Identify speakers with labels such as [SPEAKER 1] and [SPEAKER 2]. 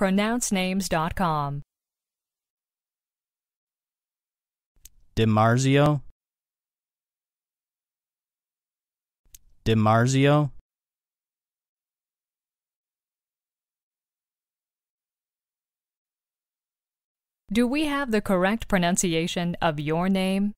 [SPEAKER 1] pronouncenames.com.
[SPEAKER 2] DiMarzio DiMarzio
[SPEAKER 1] Do we have the correct pronunciation of your name?